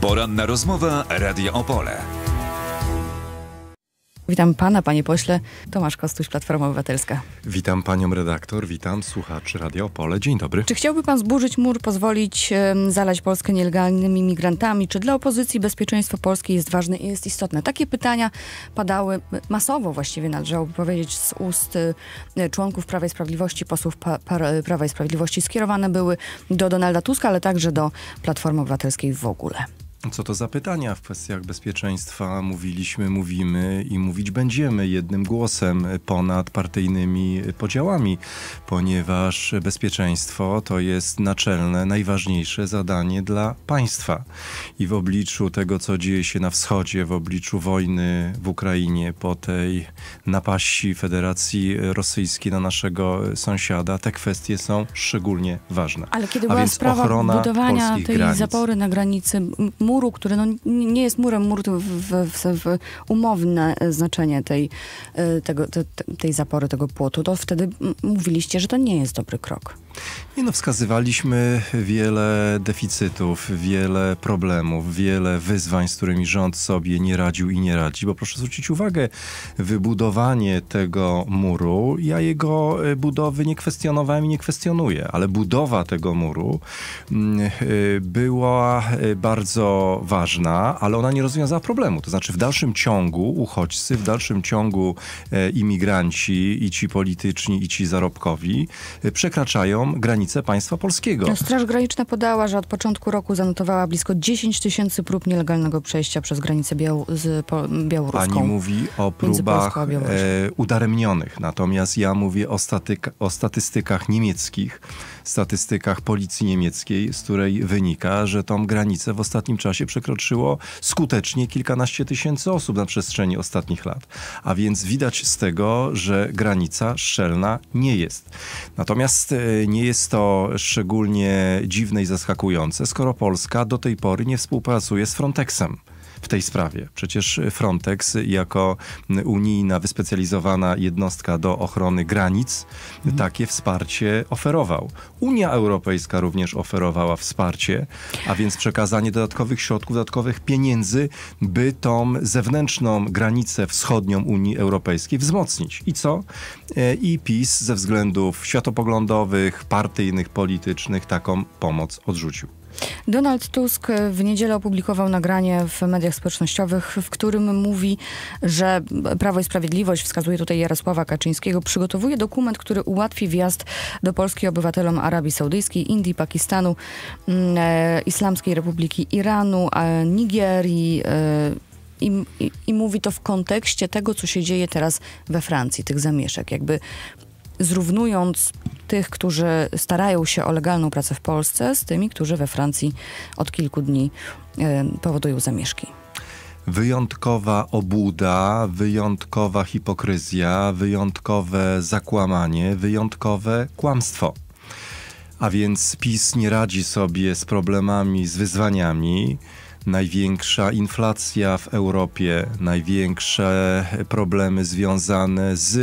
Poranna rozmowa Radio Opole. Witam pana, panie pośle. Tomasz Kostuś, Platforma Obywatelska. Witam panią redaktor, witam słuchaczy Radio Opole. Dzień dobry. Czy chciałby pan zburzyć mur, pozwolić zalać Polskę nielegalnymi migrantami? Czy dla opozycji bezpieczeństwo Polski jest ważne i jest istotne? Takie pytania padały masowo właściwie, należałoby powiedzieć, z ust y, członków Prawa i Sprawiedliwości, posłów pa, Prawa i Sprawiedliwości. Skierowane były do Donalda Tuska, ale także do Platformy Obywatelskiej w ogóle. Co to za pytania w kwestiach bezpieczeństwa? Mówiliśmy, mówimy i mówić będziemy jednym głosem ponad partyjnymi podziałami, ponieważ bezpieczeństwo to jest naczelne, najważniejsze zadanie dla państwa. I w obliczu tego, co dzieje się na wschodzie, w obliczu wojny w Ukrainie, po tej napaści Federacji Rosyjskiej na naszego sąsiada, te kwestie są szczególnie ważne. Ale kiedy była A więc sprawa budowania tej granic. zapory na granicy, muru, który no, nie jest murem, mur w, w, w umowne e, znaczenie tej, e, tego, te, tej zapory, tego płotu, to wtedy mówiliście, że to nie jest dobry krok. Nie no, wskazywaliśmy wiele deficytów, wiele problemów, wiele wyzwań, z którymi rząd sobie nie radził i nie radzi, bo proszę zwrócić uwagę, wybudowanie tego muru, ja jego e, budowy nie kwestionowałem i nie kwestionuję, ale budowa tego muru mm, e, była e, bardzo ważna, ale ona nie rozwiązała problemu. To znaczy w dalszym ciągu uchodźcy, w dalszym ciągu imigranci i ci polityczni, i ci zarobkowi przekraczają granice państwa polskiego. Straż Graniczna podała, że od początku roku zanotowała blisko 10 tysięcy prób nielegalnego przejścia przez granicę biał z Białorusią. białoruską. Pani mówi o próbach e, udaremnionych, natomiast ja mówię o, o statystykach niemieckich, statystykach policji niemieckiej, z której wynika, że tą granicę w ostatnim czasie przekroczyło skutecznie kilkanaście tysięcy osób na przestrzeni ostatnich lat. A więc widać z tego, że granica szczelna nie jest. Natomiast e, nie jest to szczególnie dziwne i zaskakujące, skoro Polska do tej pory nie współpracuje z Frontexem w tej sprawie. Przecież Frontex jako unijna wyspecjalizowana jednostka do ochrony granic mhm. takie wsparcie oferował. Unia Europejska również oferowała wsparcie, a więc przekazanie dodatkowych środków, dodatkowych pieniędzy, by tą zewnętrzną granicę wschodnią Unii Europejskiej wzmocnić. I co? E, I PiS ze względów światopoglądowych, partyjnych, politycznych taką pomoc odrzucił. Donald Tusk w niedzielę opublikował nagranie w mediach społecznościowych, w którym mówi, że Prawo i Sprawiedliwość, wskazuje tutaj Jarosława Kaczyńskiego, przygotowuje dokument, który ułatwi wjazd do Polski obywatelom Arabii Saudyjskiej, Indii, Pakistanu, mm, e, Islamskiej Republiki Iranu, e, Nigerii, e, i, i, i, mówi to w kontekście tego, co się dzieje teraz we Francji, tych zamieszek. Jakby zrównując tych, którzy starają się o legalną pracę w Polsce, z tymi, którzy we Francji od kilku dni e, powodują zamieszki wyjątkowa obłuda, wyjątkowa hipokryzja, wyjątkowe zakłamanie, wyjątkowe kłamstwo. A więc PiS nie radzi sobie z problemami, z wyzwaniami największa inflacja w Europie, największe problemy związane z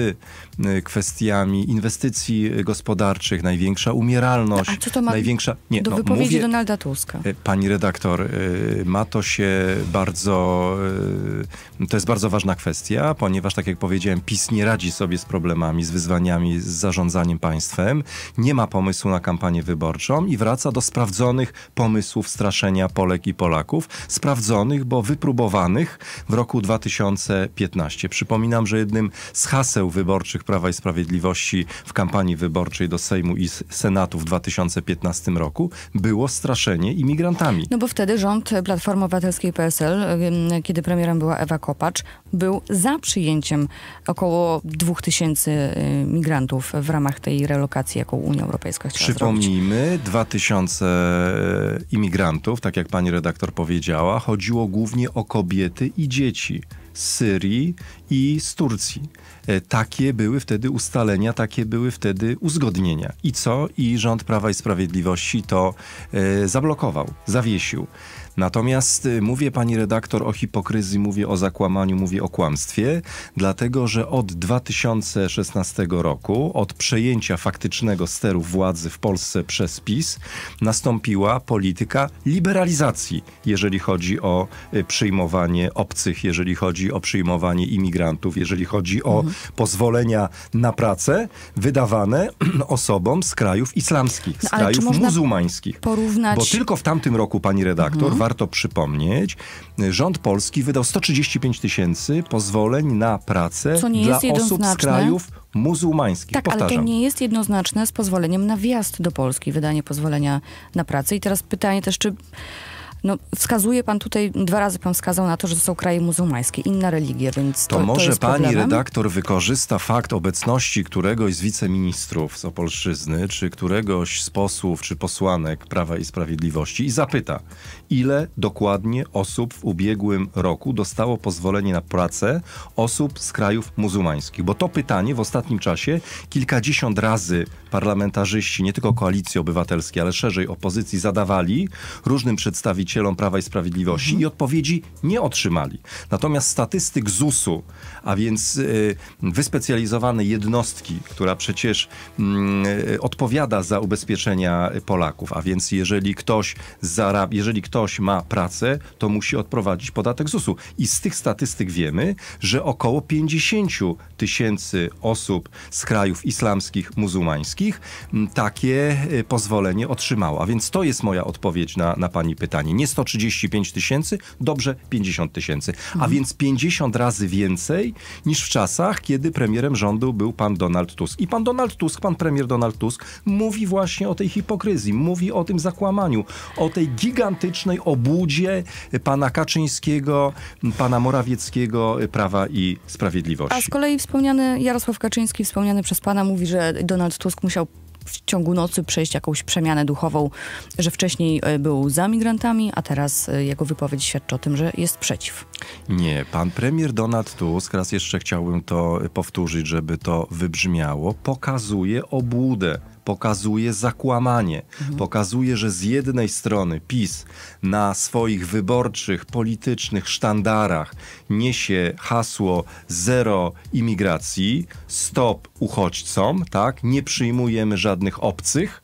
y, kwestiami inwestycji gospodarczych, największa umieralność, A co to ma największa nie, do no, wypowiedzi mówię, Donalda Tuska. Y, pani redaktor, y, ma to się bardzo to jest bardzo ważna kwestia, ponieważ tak jak powiedziałem, PiS nie radzi sobie z problemami, z wyzwaniami, z zarządzaniem państwem, nie ma pomysłu na kampanię wyborczą i wraca do sprawdzonych pomysłów straszenia Polek i Polaków sprawdzonych, bo wypróbowanych w roku 2015. Przypominam, że jednym z haseł wyborczych Prawa i Sprawiedliwości w kampanii wyborczej do Sejmu i Senatu w 2015 roku było straszenie imigrantami. No bo wtedy rząd Platformy Obywatelskiej PSL, kiedy premierem była Ewa Kopacz, był za przyjęciem około 2000 migrantów w ramach tej relokacji, jaką Unia Europejska chciała Przypomnijmy, zrobić. 2000 e, imigrantów, tak jak pani redaktor powiedziała, powiedziała, chodziło głównie o kobiety i dzieci z Syrii i z Turcji. E, takie były wtedy ustalenia, takie były wtedy uzgodnienia. I co? I rząd Prawa i Sprawiedliwości to e, zablokował, zawiesił. Natomiast y, mówię pani redaktor o hipokryzji, mówię o zakłamaniu, mówię o kłamstwie, dlatego że od 2016 roku, od przejęcia faktycznego steru władzy w Polsce przez PiS, nastąpiła polityka liberalizacji, jeżeli chodzi o y, przyjmowanie obcych, jeżeli chodzi o przyjmowanie imigrantów, jeżeli chodzi o mhm. pozwolenia na pracę wydawane osobom z krajów islamskich, no, z no, krajów muzułmańskich. Porównać... Bo tylko w tamtym roku, pani redaktor, mhm warto przypomnieć, rząd polski wydał 135 tysięcy pozwoleń na pracę dla osób z krajów muzułmańskich. Tak, Powtarzam. ale to nie jest jednoznaczne z pozwoleniem na wjazd do Polski, wydanie pozwolenia na pracę. I teraz pytanie też, czy no, wskazuje pan tutaj, dwa razy pan wskazał na to, że to są kraje muzułmańskie, inna religia, więc to, to może to pani problemem? redaktor wykorzysta fakt obecności któregoś z wiceministrów z Opolszczyzny, czy któregoś z posłów, czy posłanek Prawa i Sprawiedliwości i zapyta, ile dokładnie osób w ubiegłym roku dostało pozwolenie na pracę osób z krajów muzułmańskich? Bo to pytanie w ostatnim czasie kilkadziesiąt razy parlamentarzyści, nie tylko koalicji obywatelskiej, ale szerzej opozycji zadawali różnym przedstawicielom przedstawicielom Prawa i Sprawiedliwości mhm. i odpowiedzi nie otrzymali. Natomiast statystyk ZUS-u, a więc y, wyspecjalizowanej jednostki, która przecież mm, y, odpowiada za ubezpieczenia Polaków, a więc jeżeli ktoś, zarab- jeżeli ktoś ma pracę, to musi odprowadzić podatek ZUS-u. I z tych statystyk wiemy, że około 50 tysięcy osób z krajów islamskich, muzułmańskich takie y, pozwolenie otrzymało. A więc to jest moja odpowiedź na, na pani pytanie nie 135 tysięcy, dobrze 50 tysięcy. A mhm. więc 50 razy więcej niż w czasach, kiedy premierem rządu był pan Donald Tusk. I pan Donald Tusk, pan premier Donald Tusk mówi właśnie o tej hipokryzji, mówi o tym zakłamaniu, o tej gigantycznej obłudzie pana Kaczyńskiego, pana Morawieckiego, Prawa i Sprawiedliwości. A z kolei wspomniany Jarosław Kaczyński, wspomniany przez pana, mówi, że Donald Tusk musiał w ciągu nocy przejść jakąś przemianę duchową, że wcześniej e, był za migrantami, a teraz e, jego wypowiedź świadczy o tym, że jest przeciw. Nie, pan premier Donald Tusk, raz jeszcze chciałbym to powtórzyć, żeby to wybrzmiało, pokazuje obłudę pokazuje zakłamanie, mhm. pokazuje, że z jednej strony PiS na swoich wyborczych, politycznych sztandarach niesie hasło zero imigracji, stop uchodźcom, tak, nie przyjmujemy żadnych obcych,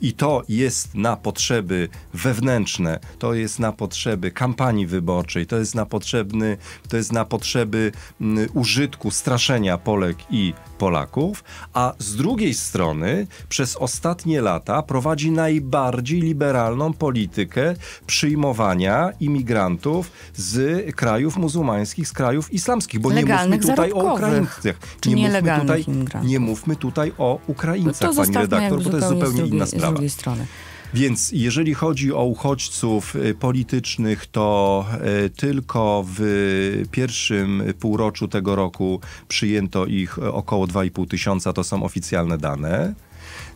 i to jest na potrzeby wewnętrzne, to jest na potrzeby kampanii wyborczej, to jest na, potrzebny, to jest na potrzeby m, mm, użytku, straszenia Polek i Polaków, a z drugiej strony przez ostatnie lata prowadzi najbardziej liberalną politykę przyjmowania imigrantów z krajów muzułmańskich, z krajów islamskich, bo nie mówmy tutaj o Ukraińcach. Nie mówmy, tutaj, nie mówmy tutaj o Ukraińcach, no pani redaktor, bo to jest zupełnie inna sprawa. Z drugiej strony. Więc jeżeli chodzi o uchodźców y, politycznych, to y, tylko w pierwszym półroczu tego roku przyjęto ich y, około 2,5 tysiąca, to są oficjalne dane.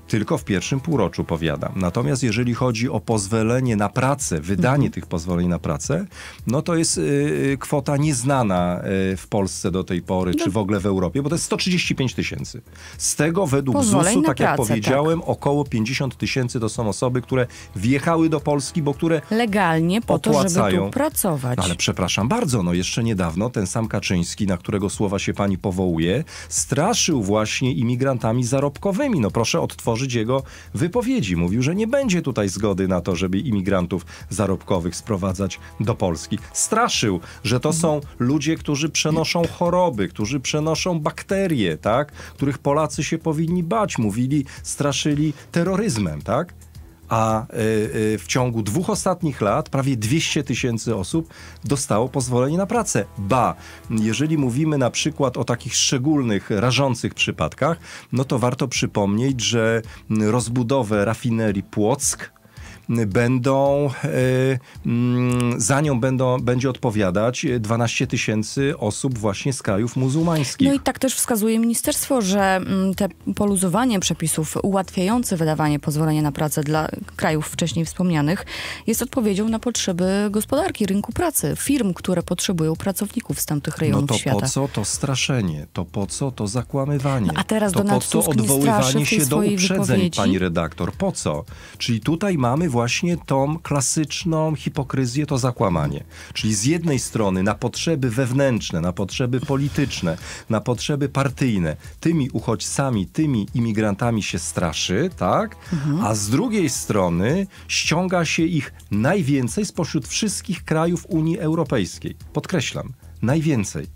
Tylko w pierwszym półroczu, powiadam. Natomiast jeżeli chodzi o pozwolenie na pracę, wydanie mhm. tych pozwoleń na pracę, no to jest y, y kwota nieznana y, w Polsce do tej pory, no. czy w ogóle w Europie, bo to jest 135 tysięcy. Z tego według ZUS-u, tak pracę, jak powiedziałem, tak. około 50 tysięcy to są osoby, które wjechały do Polski, bo które legalnie po opłacają. to, żeby tu pracować. No ale przepraszam bardzo, no jeszcze niedawno ten sam Kaczyński, na którego słowa się pani powołuje, straszył właśnie imigrantami zarobkowymi. No proszę odtworzyć odtworzyć jego wypowiedzi. Mówił, że nie będzie tutaj zgody na to, żeby imigrantów zarobkowych sprowadzać do Polski. Straszył, że to są ludzie, którzy przenoszą choroby, którzy przenoszą bakterie, tak? których Polacy się powinni bać. Mówili, straszyli terroryzmem, tak? a y, y, w ciągu dwóch ostatnich lat prawie 200 tysięcy osób dostało pozwolenie na pracę. Ba, jeżeli mówimy na przykład o takich szczególnych, rażących przypadkach, no to warto przypomnieć, że rozbudowę rafinerii Płock będą, e, mm, za nią będą, będzie odpowiadać 12 tysięcy osób właśnie z krajów muzułmańskich. No i tak też wskazuje ministerstwo, że mm, te poluzowanie przepisów ułatwiające wydawanie pozwolenia na pracę dla krajów wcześniej wspomnianych jest odpowiedzią na potrzeby gospodarki, rynku pracy, firm, które potrzebują pracowników z tamtych no rejonów no to świata. po co to straszenie? To po co to zakłamywanie? No a teraz to Donald po co Tusk odwoływanie się do uprzedzeń, wypowiedzi? pani redaktor? Po co? Czyli tutaj mamy właśnie tą klasyczną hipokryzję, to zakłamanie. Czyli z jednej strony na potrzeby wewnętrzne, na potrzeby polityczne, na potrzeby partyjne, tymi uchodźcami, tymi imigrantami się straszy, tak? Mhm. A z drugiej strony ściąga się ich najwięcej spośród wszystkich krajów Unii Europejskiej. Podkreślam, najwięcej.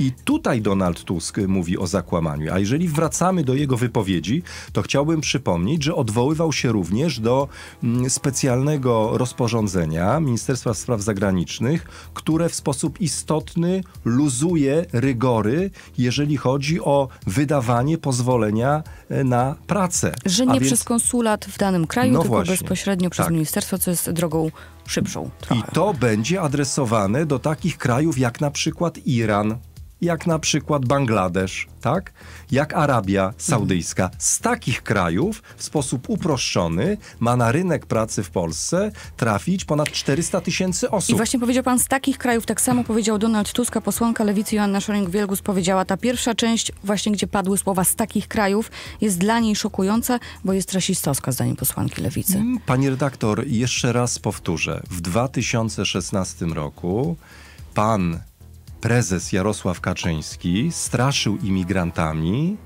I tutaj Donald Tusk mówi o zakłamaniu. A jeżeli wracamy do jego wypowiedzi, to chciałbym przypomnieć, że odwoływał się również do mm, specjalnego rozporządzenia Ministerstwa Spraw Zagranicznych, które w sposób istotny luzuje rygory, jeżeli chodzi o wydawanie pozwolenia e, na pracę. Że nie więc... przez konsulat w danym kraju, no tylko właśnie. bezpośrednio przez tak. ministerstwo, co jest drogą szybszą. Trochę. I to będzie adresowane do takich krajów jak na przykład Iran jak na przykład Bangladesz, tak? jak Arabia Saudyjska. Mhm. Z takich krajów w sposób uproszczony ma na rynek pracy w Polsce trafić ponad 400 tysięcy osób. I właśnie powiedział pan z takich krajów, tak samo powiedział Donald Tusk, posłanka lewicy Joanna Szering-Wielgus powiedziała, ta pierwsza część, właśnie gdzie padły słowa z takich krajów, jest dla niej szokująca, bo jest rasistowska, zdaniem posłanki lewicy. Mm, pani redaktor, jeszcze raz powtórzę. W 2016 roku pan prezes Jarosław Kaczyński straszył imigrantami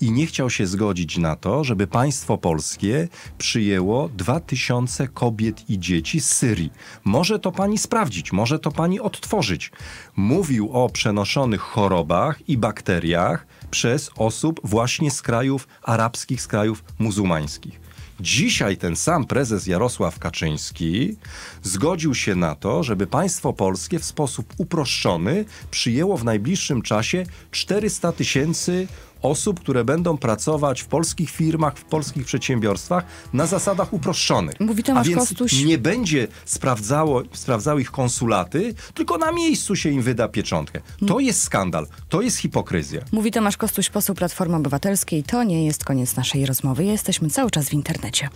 i nie chciał się zgodzić na to, żeby państwo polskie przyjęło 2000 kobiet i dzieci z Syrii. Może to pani sprawdzić, może to pani odtworzyć. Mówił o przenoszonych chorobach i bakteriach przez osób właśnie z krajów arabskich, z krajów muzułmańskich. Dzisiaj ten sam prezes Jarosław Kaczyński zgodził się na to, żeby państwo polskie w sposób uproszczony przyjęło w najbliższym czasie 400 tysięcy osób, które będą pracować w polskich firmach, w polskich przedsiębiorstwach na zasadach uproszczonych. Mówi Tomasz A więc Kostuś. nie będzie sprawdzało, sprawdzały ich konsulaty, tylko na miejscu się im wyda pieczątkę. To hmm. jest skandal, to jest hipokryzja. Mówi Tomasz Kostuś, poseł Platformy Obywatelskiej. To nie jest koniec naszej rozmowy. Jesteśmy cały czas w internecie.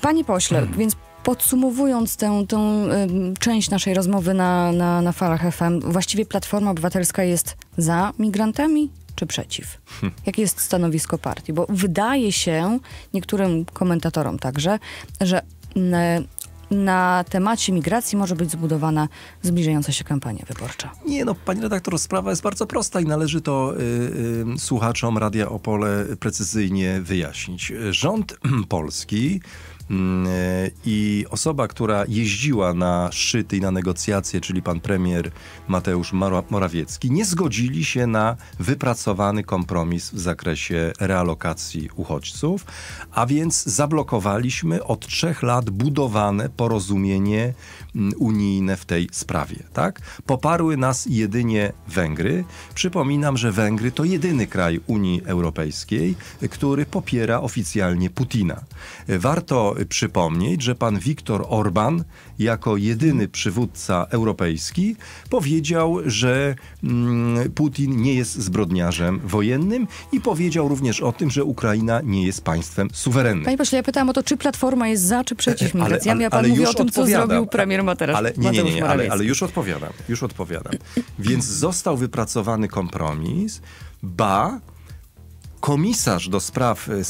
Panie pośle, hmm. więc Podsumowując tę, tę y, część naszej rozmowy na, na, na falach FM, właściwie Platforma Obywatelska jest za migrantami? czy przeciw? Jakie jest stanowisko partii? Bo wydaje się, niektórym komentatorom także, że na temacie migracji może być zbudowana zbliżająca się kampania wyborcza. Nie no, pani redaktor, sprawa jest bardzo prosta i należy to y, y, słuchaczom Radia Opole precyzyjnie wyjaśnić. Rząd polski Mm, e, I osoba, która jeździła na szczyty i na negocjacje, czyli pan premier Mateusz Morawiecki, nie zgodzili się na wypracowany kompromis w zakresie realokacji uchodźców, a więc zablokowaliśmy od trzech lat budowane porozumienie mm, unijne w tej sprawie. Tak? Poparły nas jedynie Węgry. Przypominam, że Węgry to jedyny kraj Unii Europejskiej, który popiera oficjalnie Putina. Warto przypomnieć, że pan Viktor Orban, jako jedyny przywódca europejski, powiedział, że mm, Putin nie jest zbrodniarzem wojennym i powiedział również o tym, że Ukraina nie jest państwem suwerennym. Panie pośle, ja pytałam o to, czy Platforma jest za, czy przeciw e, migracjami, pan mówi o tym, co zrobił premier Mateusz Ale nie, nie, nie, nie ale, ale już odpowiadam, już odpowiadam. Więc został wypracowany kompromis, ba komisarz do spraw e, e,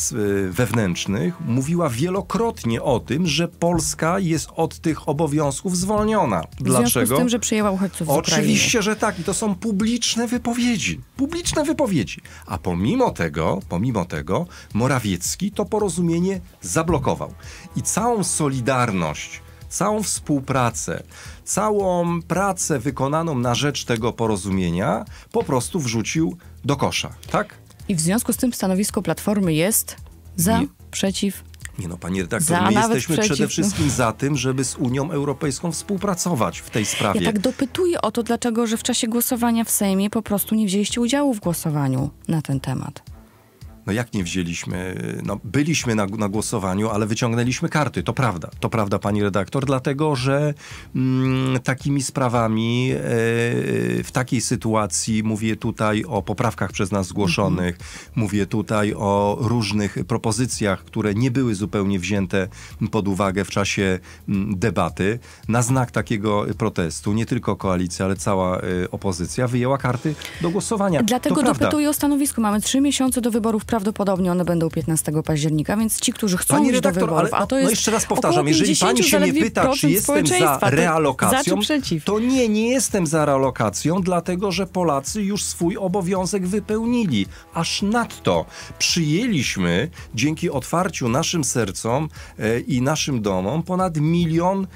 wewnętrznych mówiła wielokrotnie o tym, że Polska jest od tych obowiązków zwolniona. Dlaczego? W z tym, że przyjęła uchodźców Oczywiście, że tak. I to są publiczne wypowiedzi. Publiczne wypowiedzi. A pomimo tego, pomimo tego, Morawiecki to porozumienie zablokował. I całą solidarność całą współpracę, całą pracę wykonaną na rzecz tego porozumienia po prostu wrzucił do kosza, tak? I w związku z tym stanowisko Platformy jest za, nie. przeciw, nie no, panie redaktor, za, my jesteśmy przeciw, przede wszystkim no. za tym, żeby z Unią Europejską współpracować w tej sprawie. Ja tak dopytuję o to, dlaczego, że w czasie głosowania w Sejmie po prostu nie wzięliście udziału w głosowaniu na ten temat. No jak nie wzięliśmy? No, byliśmy na, na głosowaniu, ale wyciągnęliśmy karty. To prawda. To prawda, pani redaktor, dlatego, że mm, takimi sprawami e, w takiej sytuacji, mówię tutaj o poprawkach przez nas zgłoszonych, mhm. mówię tutaj o różnych propozycjach, które nie były zupełnie wzięte pod uwagę w czasie mm, debaty. Na znak takiego protestu nie tylko koalicja, ale cała y, opozycja wyjęła karty do głosowania. Dlatego dopytuję o stanowisko. Mamy trzy miesiące do wyborów prawa prawdopodobnie one będą 15 października, więc ci, którzy chcą Pani redaktor, do wyborów, ale, no, a to no jest no jeszcze raz powtarzam, jeżeli pani się mnie pyta, czy jestem za realokacją, to, to nie, nie jestem za realokacją, dlatego że Polacy już swój obowiązek wypełnili. Aż nadto przyjęliśmy dzięki otwarciu naszym sercom e, i naszym domom ponad milion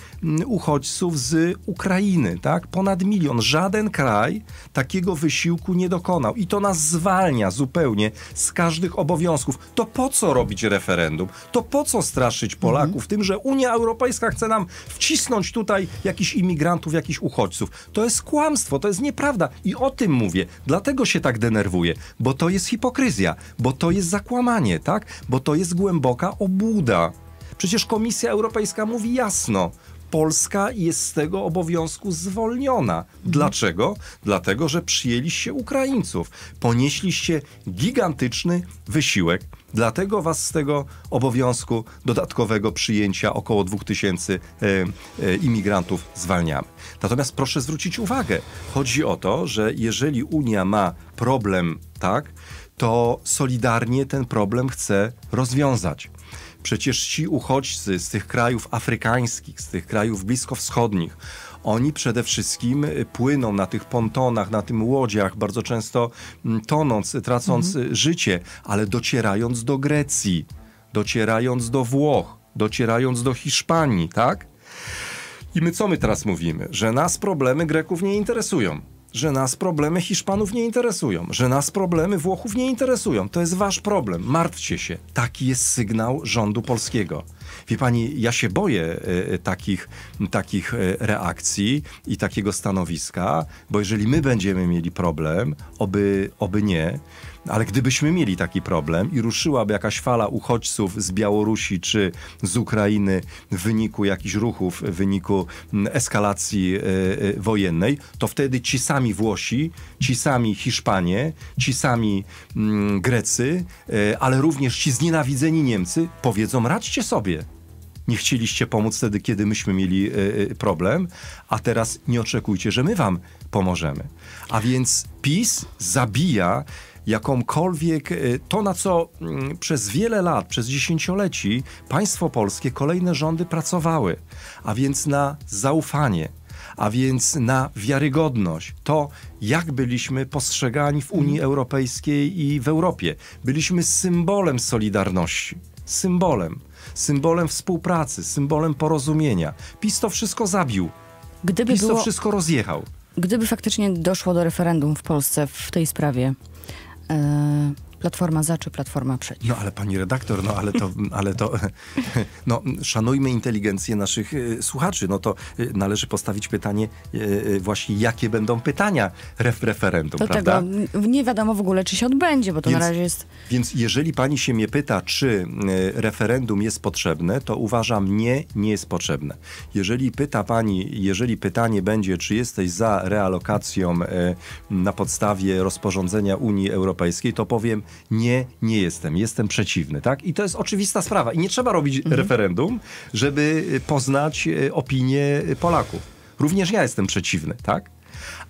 uchodźców z Ukrainy, tak? Ponad milion. Żaden kraj takiego wysiłku nie dokonał i to nas zwalnia zupełnie z każdych naszych obowiązków. To po co robić referendum? To po co straszyć Polaków mhm. tym, że Unia Europejska chce nam wcisnąć tutaj jakichś imigrantów, jakichś uchodźców? To jest kłamstwo, to jest nieprawda i o tym mówię. Dlatego się tak denerwuję, bo to jest hipokryzja, bo to jest zakłamanie, tak? Bo to jest głęboka obłuda. Przecież Komisja Europejska mówi jasno, Polska jest z tego obowiązku zwolniona. Dlaczego? Dlatego, że przyjęliście Ukraińców. Ponieśliście gigantyczny wysiłek. Dlatego was z tego obowiązku dodatkowego przyjęcia około 2000 e, e, imigrantów zwalniamy. Natomiast proszę zwrócić uwagę, chodzi o to, że jeżeli Unia ma problem, tak, to solidarnie ten problem chce rozwiązać. Przecież ci uchodźcy z tych krajów afrykańskich, z tych krajów bliskowschodnich, oni przede wszystkim y, płyną na tych pontonach, na tym łodziach, bardzo często mm, tonąc, tracąc mhm. Y, życie, ale docierając do Grecji, docierając do Włoch, docierając do Hiszpanii, tak? I my co my teraz mówimy? Że nas problemy Greków nie interesują że nas problemy Hiszpanów nie interesują, że nas problemy Włochów nie interesują. To jest wasz problem. Martwcie się. Taki jest sygnał rządu polskiego. Wie pani, ja się boję e, e, takich, takich e, reakcji i takiego stanowiska, bo jeżeli my będziemy mieli problem, oby, oby nie, ale gdybyśmy mieli taki problem i ruszyłaby jakaś fala uchodźców z Białorusi czy z Ukrainy w wyniku jakichś ruchów, w wyniku eskalacji wojennej, to wtedy ci sami Włosi, ci sami Hiszpanie, ci sami Grecy, ale również ci znienawidzeni Niemcy powiedzą: radźcie sobie, nie chcieliście pomóc wtedy, kiedy myśmy mieli e, e, problem, a teraz nie oczekujcie, że my wam pomożemy. A więc PiS zabija jakąkolwiek e, to, na co mm, przez wiele lat, przez dziesięcioleci państwo polskie, kolejne rządy pracowały, a więc na zaufanie, a więc na wiarygodność, to jak byliśmy postrzegani w Unii Europejskiej i w Europie. Byliśmy symbolem solidarności symbolem. Symbolem współpracy, symbolem porozumienia. PiS to wszystko zabił. Gdyby PiS to wszystko rozjechał. Gdyby faktycznie doszło do referendum w Polsce w tej sprawie, yy Platforma za czy Platforma przeciw. No ale pani redaktor, no ale to, ale to no, szanujmy inteligencję naszych e, słuchaczy. No to e, należy postawić pytanie e, właśnie, jakie będą pytania ref referendum, Do prawda? Tego nie wiadomo w ogóle, czy się odbędzie, bo to więc, na razie jest... Więc jeżeli pani się mnie pyta, czy referendum jest potrzebne, to uważam, nie, nie jest potrzebne. Jeżeli pyta pani, jeżeli pytanie będzie, czy jesteś za realokacją na podstawie rozporządzenia Unii Europejskiej, to powiem nie, nie jestem, jestem przeciwny, tak? I to jest oczywista sprawa. I nie trzeba robić mhm. referendum, żeby y, poznać y, opinię y, Polaków. Również ja jestem przeciwny, tak?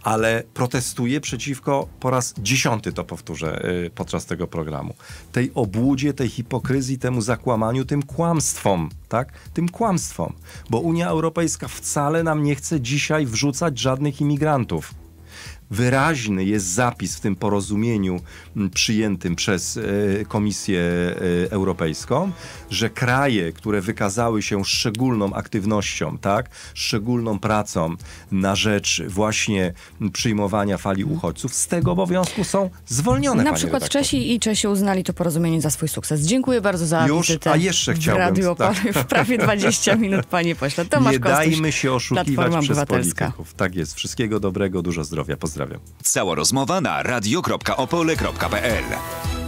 ale protestuję przeciwko, po raz dziesiąty to powtórzę podczas tego programu, tej obłudzie, tej hipokryzji, temu zakłamaniu, tym kłamstwom, tak? Tym kłamstwom, bo Unia Europejska wcale nam nie chce dzisiaj wrzucać żadnych imigrantów wyraźny jest zapis w tym porozumieniu przyjętym przez e, Komisję e, Europejską, że kraje, które wykazały się szczególną aktywnością, tak, szczególną pracą na rzecz właśnie przyjmowania fali mhm. uchodźców, z tego obowiązku są zwolnione. Na przykład redaktor. Czesi i Czesi uznali to porozumienie za swój sukces. Dziękuję bardzo za Już, A jeszcze chciałbym. W radio tak. w prawie 20 minut, panie pośle. Tomasz Nie Kostuś, dajmy się oszukiwać przez polityków. Tak jest. Wszystkiego dobrego, dużo zdrowia. Pozdrawiam. Cała rozmowa na radio.opole.pl